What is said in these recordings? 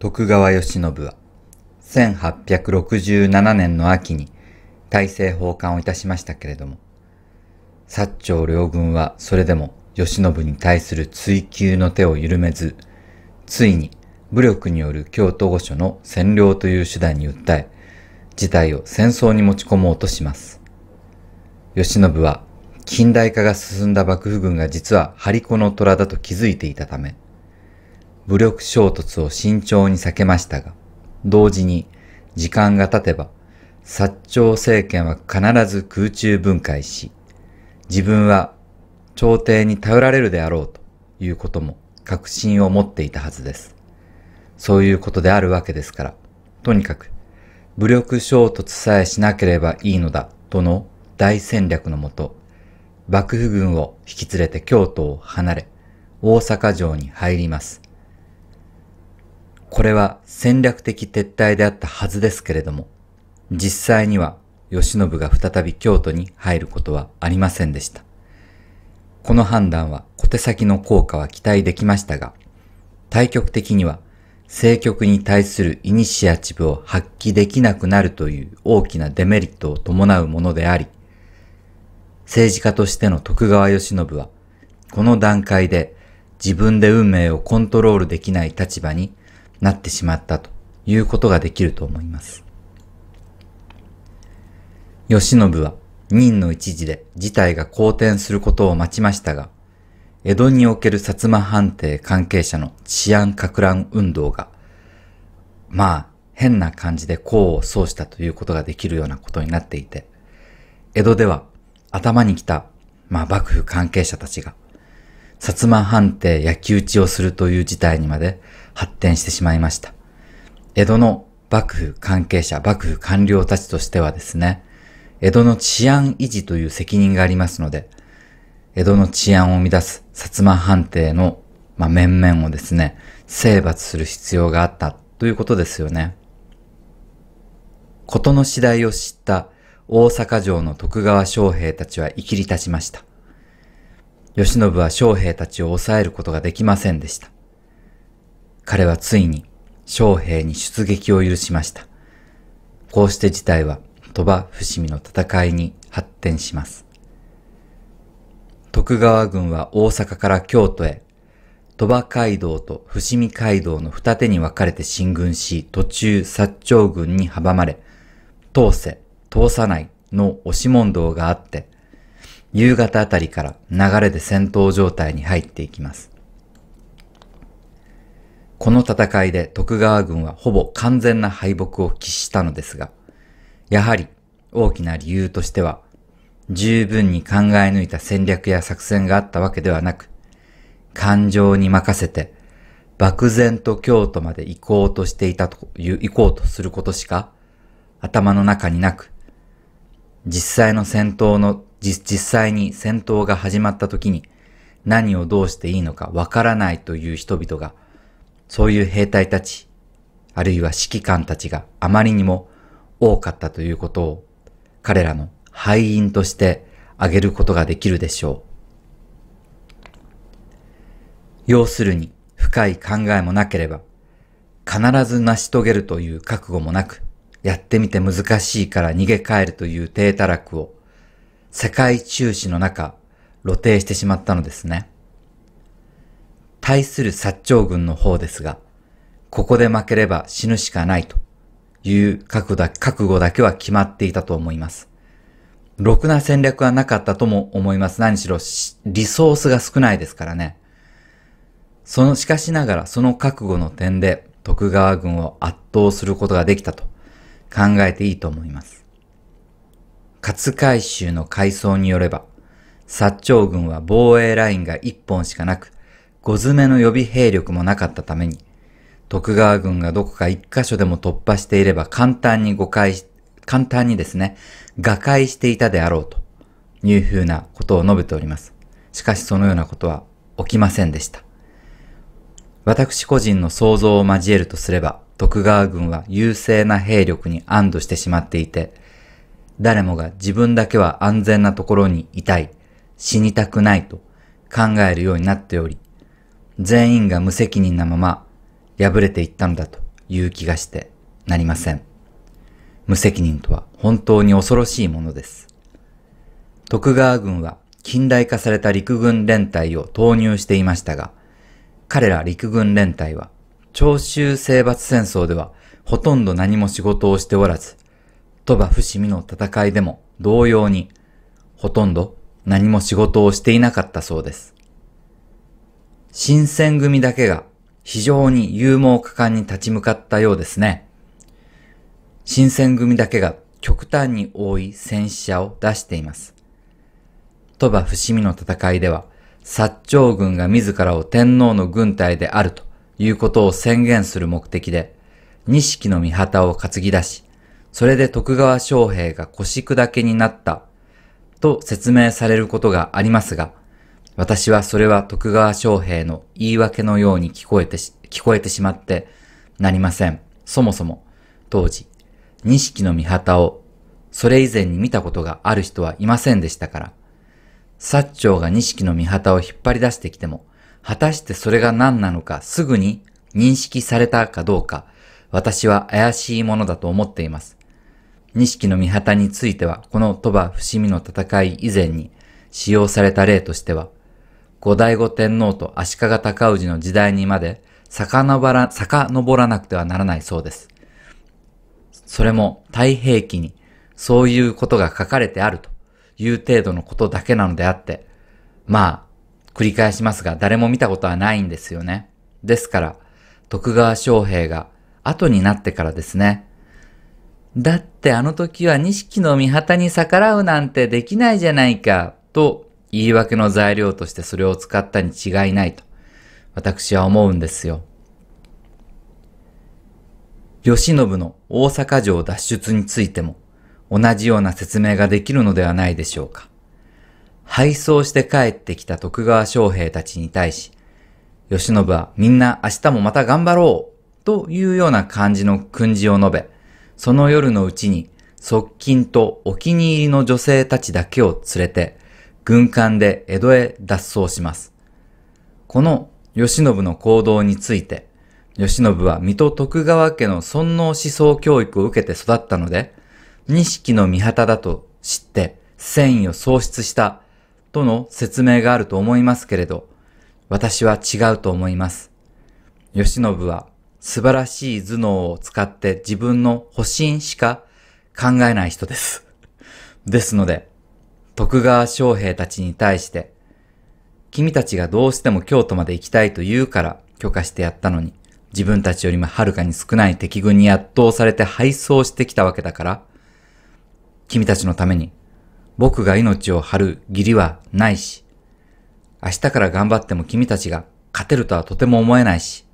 徳川慶喜は、1867年の秋に大政奉還をいたしましたけれども、薩長両軍はそれでも慶喜に対する追及の手を緩めず、ついに武力による京都御所の占領という手段に訴え、事態を戦争に持ち込もうとします。慶喜は近代化が進んだ幕府軍が実は張り子の虎だと気づいていたため、武力衝突を慎重に避けましたが、同時に時間が経てば、薩長政権は必ず空中分解し、自分は朝廷に頼られるであろうということも確信を持っていたはずです。そういうことであるわけですから、とにかく武力衝突さえしなければいいのだとの大戦略のもと、幕府軍を引き連れて京都を離れ、大阪城に入ります。これは戦略的撤退であったはずですけれども、実際には慶喜が再び京都に入ることはありませんでした。この判断は小手先の効果は期待できましたが、対局的には政局に対するイニシアチブを発揮できなくなるという大きなデメリットを伴うものであり、政治家としての徳川慶喜は、この段階で自分で運命をコントロールできない立場になってしまったということができると思います。慶喜は任の一時で事態が好転することを待ちましたが、江戸における薩摩藩邸関係者の治安拡乱運動が、まあ変な感じで功を奏したということができるようなことになっていて、江戸では頭に来た、まあ幕府関係者たちが、薩摩藩邸焼き討ちをするという事態にまで発展してしまいました。江戸の幕府関係者、幕府官僚たちとしてはですね、江戸の治安維持という責任がありますので、江戸の治安を乱す薩摩藩邸の、まあ、面々をですね、征伐する必要があったということですよね。事の次第を知った大阪城の徳川将兵たちは生きり立ちました。慶喜は将兵たちを抑えることができませんでした。彼はついに将兵に出撃を許しました。こうして事態は鳥羽伏見の戦いに発展します。徳川軍は大阪から京都へ、鳥羽街道と伏見街道の二手に分かれて進軍し、途中薩長軍に阻まれ、通せ、通さないの押し問答があって、夕方あたりから流れで戦闘状態に入っていきます。この戦いで徳川軍はほぼ完全な敗北を喫したのですが、やはり大きな理由としては、十分に考え抜いた戦略や作戦があったわけではなく、感情に任せて、漠然と京都まで行こうとしていたという、行こうとすることしか頭の中になく、実際の戦闘の、実際に戦闘が始まった時に何をどうしていいのかわからないという人々がそういう兵隊たち、あるいは指揮官たちがあまりにも多かったということを彼らの敗因として挙げることができるでしょう。要するに深い考えもなければ必ず成し遂げるという覚悟もなくやってみて難しいから逃げ帰るという低たらくを世界中止の中露呈してしまったのですね。対する薩長軍の方ですが、ここで負ければ死ぬしかないという覚悟だけは決まっていたと思います。ろくな戦略はなかったとも思います。何しろリソースが少ないですからね。その、しかしながらその覚悟の点で徳川軍を圧倒することができたと考えていいと思います。勝海舟の回想によれば、薩長軍は防衛ラインが1本しかなく、ご詰めの予備兵力もなかったために、徳川軍がどこか一箇所でも突破していれば簡単に誤解し、簡単にですね、瓦解していたであろうというふうなことを述べております。しかしそのようなことは起きませんでした。私個人の想像を交えるとすれば、徳川軍は優勢な兵力に安堵してしまっていて、誰もが自分だけは安全なところにいたい、死にたくないと考えるようになっており、全員が無責任なまま破れていったのだという気がしてなりません。無責任とは本当に恐ろしいものです。徳川軍は近代化された陸軍連隊を投入していましたが、彼ら陸軍連隊は長州征伐戦争ではほとんど何も仕事をしておらず、鳥羽伏見の戦いでも同様にほとんど何も仕事をしていなかったそうです。新選組だけが非常に勇猛果敢に立ち向かったようですね。新選組だけが極端に多い戦死者を出しています。鳥羽伏見の戦いでは、薩長軍が自らを天皇の軍隊であるということを宣言する目的で、錦の御旗を担ぎ出し、それで徳川将兵が腰砕けになったと説明されることがありますが、私はそれは徳川将兵の言い訳のように聞こえてし、聞こえてしまってなりません。そもそも、当時、錦の御旗を、それ以前に見たことがある人はいませんでしたから、薩長が錦の御旗を引っ張り出してきても、果たしてそれが何なのかすぐに認識されたかどうか、私は怪しいものだと思っています。錦の御旗については、この鳥羽伏見の戦い以前に使用された例としては、後醍醐天皇と足利尊氏の時代にまで遡ら遡らなくてはならないそうです。それも太平記にそういうことが書かれてあるという程度のことだけなのであって、まあ、繰り返しますが誰も見たことはないんですよね。ですから、徳川将兵が後になってからですね。だってあの時は錦の御旗に逆らうなんてできないじゃないか、と言い訳の材料としてそれを使ったに違いないと、私は思うんですよ。吉信の大阪城脱出についても、同じような説明ができるのではないでしょうか。敗走して帰ってきた徳川将兵たちに対し、慶喜はみんな明日もまた頑張ろうというような感じの訓示を述べ、その夜のうちに側近とお気に入りの女性たちだけを連れて軍艦で江戸へ脱走します。この慶喜の行動について、慶喜は水戸徳川家の尊王思想教育を受けて育ったので、錦の御旗だと知って戦意を喪失したとの説明があると思いますけれど、私は違うと思います。慶喜は素晴らしい頭脳を使って自分の保身しか考えない人です。ですので、徳川将兵たちに対して、君たちがどうしても京都まで行きたいと言うから許可してやったのに、自分たちよりもはるかに少ない敵軍に圧倒されて敗走してきたわけだから、君たちのために僕が命を張る義理はないし、明日から頑張っても君たちが勝てるとはとても思えないし、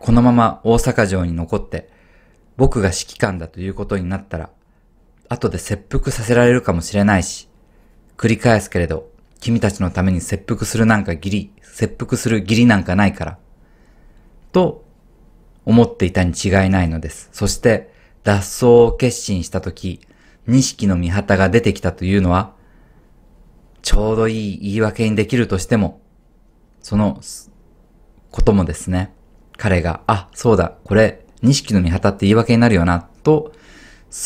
このまま大阪城に残って僕が指揮官だということになったら、後で切腹させられるかもしれないし、繰り返すけれど、君たちのために切腹するなんか義理、切腹する義理なんかないから。と、思っていたに違いないのです。そして、脱走を決心したとき、二色の御旗が出てきたというのは、ちょうどいい言い訳にできるとしても、その、こともですね、彼が、あ、そうだ、これ、二色の御旗って言い訳になるよな、と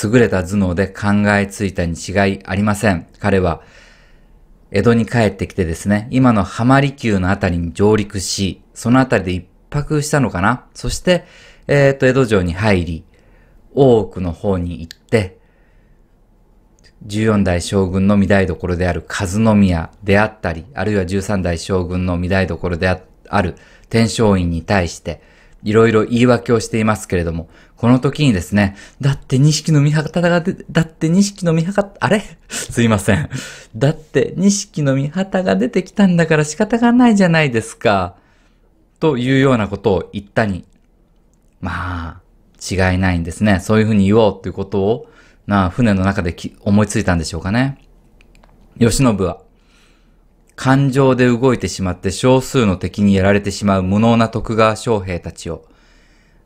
優れた頭脳で考えついたに違いありません。彼は、江戸に帰ってきてですね、今の浜離宮のあたりに上陸し、そのあたりで一泊したのかなそして、えっ、ー、と、江戸城に入り、大奥の方に行って、14代将軍の御台所である和宮であったり、あるいは13代将軍の御台所である天正院に対して、いろいろ言い訳をしていますけれども、この時にですね、だって錦の見旗が出、だって錦の見旗、あれ すいません。だって錦の見旗が出てきたんだから仕方がないじゃないですか。というようなことを言ったに、まあ、違いないんですね。そういうふうに言おうということを、なあ、船の中で思いついたんでしょうかね。吉信は、感情で動いてしまって少数の敵にやられてしまう無能な徳川将兵たちを、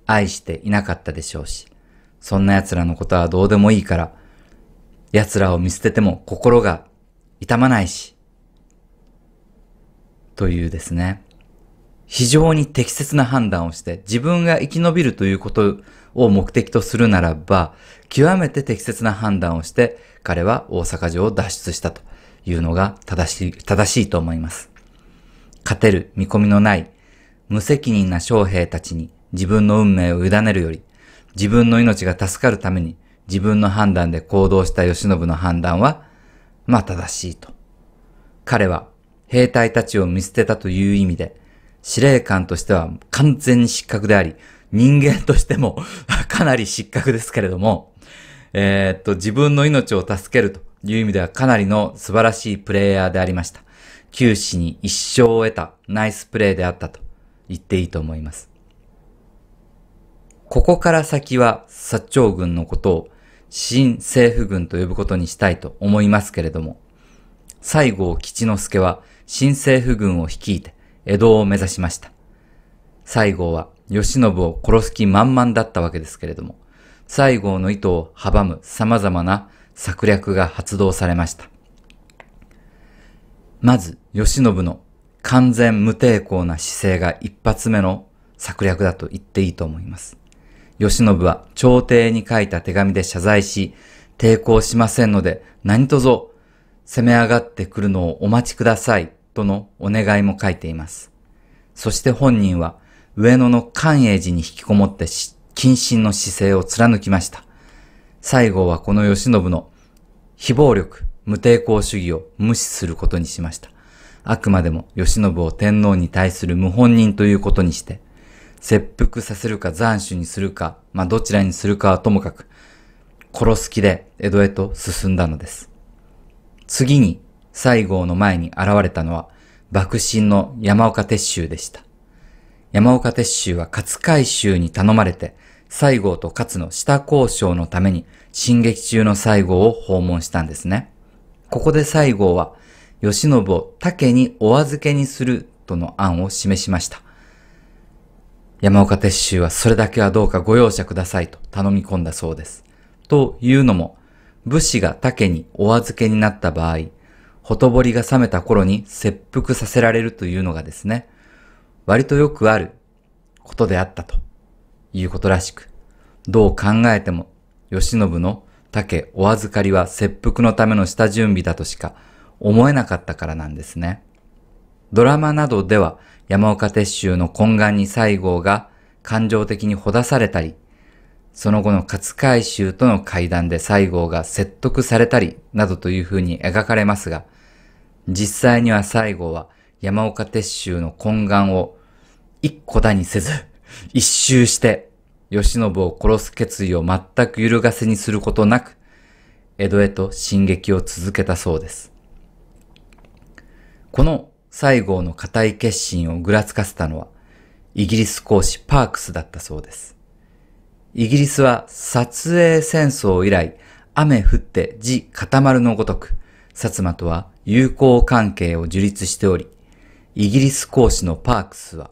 愛していなかったでしょうし、そんな奴らのことはどうでもいいから、奴らを見捨てても心が痛まないし、というですね、非常に適切な判断をして自分が生き延びるということを目的とするならば、極めて適切な判断をして彼は大阪城を脱出したというのが正しい、正しいと思います。勝てる見込みのない無責任な将兵たちに自分の運命を委ねるより、自分の命が助かるために自分の判断で行動した慶喜の判断は、まあ正しいと。彼は兵隊たちを見捨てたという意味で、司令官としては完全に失格であり、人間としても かなり失格ですけれども、えー、っと、自分の命を助けるという意味ではかなりの素晴らしいプレイヤーでありました。九死に一生を得たナイスプレイであったと言っていいと思います。ここから先は薩長軍のことを新政府軍と呼ぶことにしたいと思いますけれども、西郷吉之助は新政府軍を率いて江戸を目指しました。西郷は慶喜を殺す気満々だったわけですけれども、西郷の意図を阻む様々な策略が発動されました。まず、慶喜の完全無抵抗な姿勢が一発目の策略だと言っていいと思います。義信は朝廷に書いた手紙で謝罪し、抵抗しませんので何卒、攻め上がってくるのをお待ちくださいとのお願いも書いています。そして本人は上野の寛永寺に引きこもって謹慎の姿勢を貫きました。西郷はこの義信の非暴力、無抵抗主義を無視することにしました。あくまでも義信を天皇に対する無本人ということにして、切腹させるか斬首にするか、まあどちらにするかはともかく、殺す気で江戸へと進んだのです。次に西郷の前に現れたのは、幕臣の山岡鉄舟でした。山岡鉄舟は勝海舟に頼まれて、西郷と勝の下交渉のために進撃中の西郷を訪問したんですね。ここで西郷は、慶喜を竹にお預けにするとの案を示しました。山岡鉄舟はそれだけはどうかご容赦くださいと頼み込んだそうです。というのも、武士が竹にお預けになった場合、ほとぼりが冷めた頃に切腹させられるというのがですね、割とよくあることであったということらしく、どう考えても、慶喜の竹お預かりは切腹のための下準備だとしか思えなかったからなんですね。ドラマなどでは山岡鉄舟の懇願に西郷が感情的にほだされたり、その後の勝海舟との会談で西郷が説得されたり、などというふうに描かれますが、実際には西郷は山岡鉄舟の懇願を一個だにせず、一周して、慶喜を殺す決意を全く揺るがせにすることなく、江戸へと進撃を続けたそうです。この西郷の固い決心をぐらつかせたのは、イギリス公使パークスだったそうです。イギリスは撮影戦争以来、雨降って地固まるのごとく、薩摩とは友好関係を樹立しており、イギリス公使のパークスは、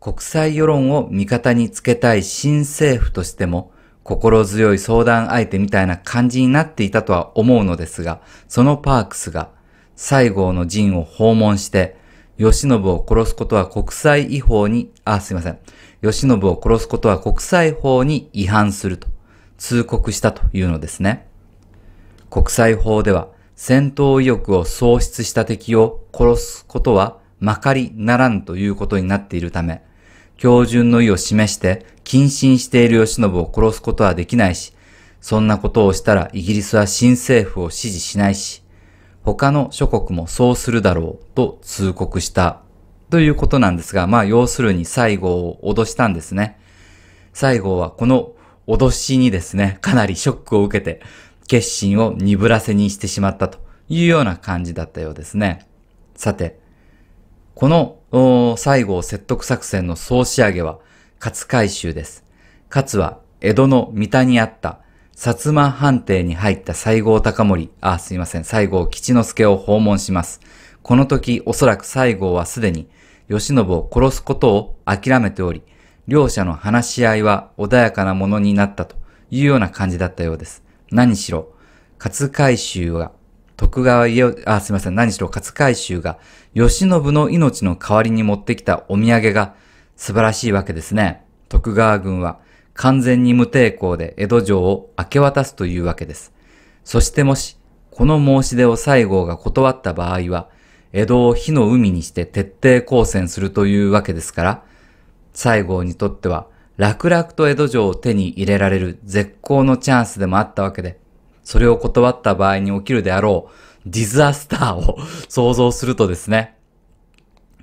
国際世論を味方につけたい新政府としても、心強い相談相手みたいな感じになっていたとは思うのですが、そのパークスが西郷の陣を訪問して、慶喜を殺すことは国際違法に、あ、すいません。慶喜を殺すことは国際法に違反すると通告したというのですね。国際法では戦闘意欲を喪失した敵を殺すことはまかりならんということになっているため、標準の意を示して謹慎している慶喜を殺すことはできないし、そんなことをしたらイギリスは新政府を支持しないし、他の諸国もそうするだろうと通告したということなんですが、まあ要するに西郷を脅したんですね。西郷はこの脅しにですね、かなりショックを受けて決心を鈍らせにしてしまったというような感じだったようですね。さて、この西郷説得作戦の総仕上げは勝海舟です。勝は江戸の三田にあった薩摩藩邸に入った西郷隆盛、あ、すいません、西郷吉之助を訪問します。この時、おそらく西郷はすでに、慶喜を殺すことを諦めており、両者の話し合いは穏やかなものになったというような感じだったようです。何しろ、勝海舟が、徳川家、あ、すいません、何しろ勝海舟は、、慶喜の命の代わりに持ってきたお土産が素晴らしいわけですね。徳川軍は、完全に無抵抗で江戸城を明け渡すというわけです。そしてもし、この申し出を西郷が断った場合は、江戸を火の海にして徹底抗戦するというわけですから、西郷にとっては、楽々と江戸城を手に入れられる絶好のチャンスでもあったわけで、それを断った場合に起きるであろうディザスターを想像するとですね、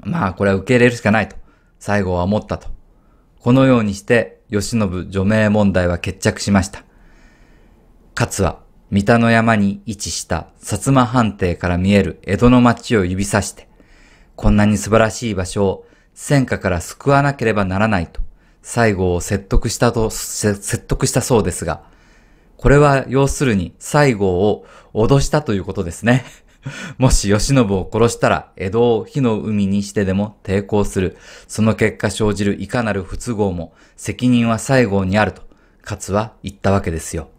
まあこれは受け入れるしかないと、西郷は思ったと。このようにして慶喜除名問題は決着しました。勝は、三田の山に位置した薩摩藩邸から見える江戸の町を指さして、こんなに素晴らしい場所を戦火から救わなければならないと、西郷を説得したと、説得したそうですが、これは要するに西郷を脅したということですね。もし慶喜を殺したら、江戸を火の海にしてでも抵抗する。その結果生じるいかなる不都合も、責任は西郷にあると、勝は言ったわけですよ。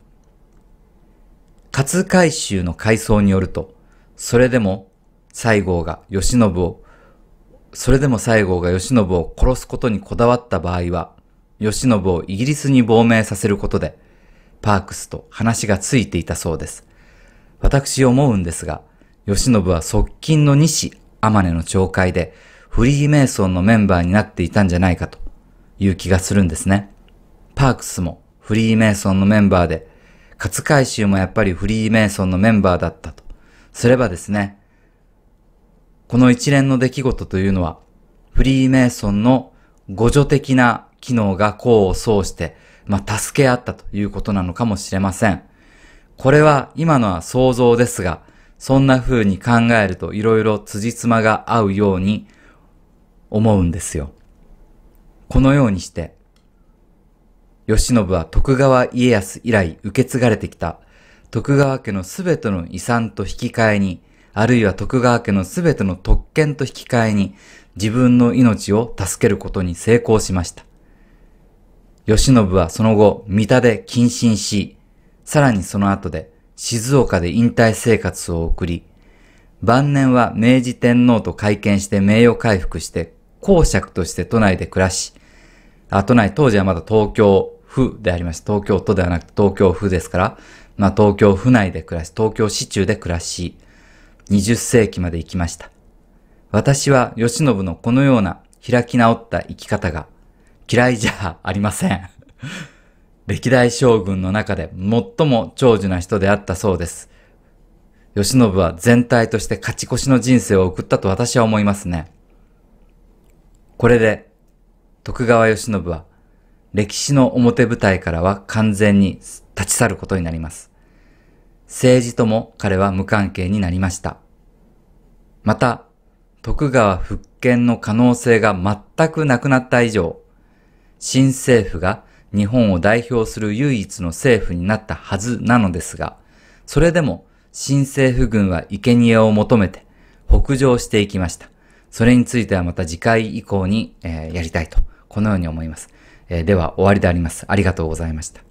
勝海舟の回想によると、それでも西郷が慶喜を、それでも西郷が慶喜を殺すことにこだわった場合は、慶喜をイギリスに亡命させることで、パークスと話がついていたそうです。私思うんですが、慶喜は側近の西天音の懲戒で、フリーメイソンのメンバーになっていたんじゃないかという気がするんですね。パークスもフリーメイソンのメンバーで、勝海舟もやっぱりフリーメイソンのメンバーだったとすればですね、この一連の出来事というのは、フリーメイソンの互助的な機能が功を奏して、まあ、助け合ったということなのかもしれません。これは今のは想像ですが、そんな風に考えるといろいろ辻褄が合うように思うんですよ。このようにして、慶喜は徳川家康以来受け継がれてきた徳川家のすべての遺産と引き換えに、あるいは徳川家のすべての特権と引き換えに、自分の命を助けることに成功しました。慶喜はその後、三田で謹慎し、さらにその後で、静岡で引退生活を送り、晩年は明治天皇と会見して名誉回復して、公爵として都内で暮らし、あ、都内、当時はまだ東京府でありました。東京都ではなくて東京府ですから、まあ東京府内で暮らし、東京市中で暮らし、20世紀まで行きました。私は吉信のこのような開き直った生き方が嫌いじゃありません歴代将軍の中で最も長寿な人であったそうです。慶喜は全体として勝ち越しの人生を送ったと私は思いますね。これで、徳川慶喜は歴史の表舞台からは完全に立ち去ることになります。政治とも彼は無関係になりました。また、徳川復権の可能性が全くなくなった以上、新政府が日本を代表する唯一の政府になったはずなのですが、それでも新政府軍は生贄を求めて北上していきました。それについてはまた次回以降に、えー、やりたいと、このように思います。えー、では終わりであります。ありがとうございました。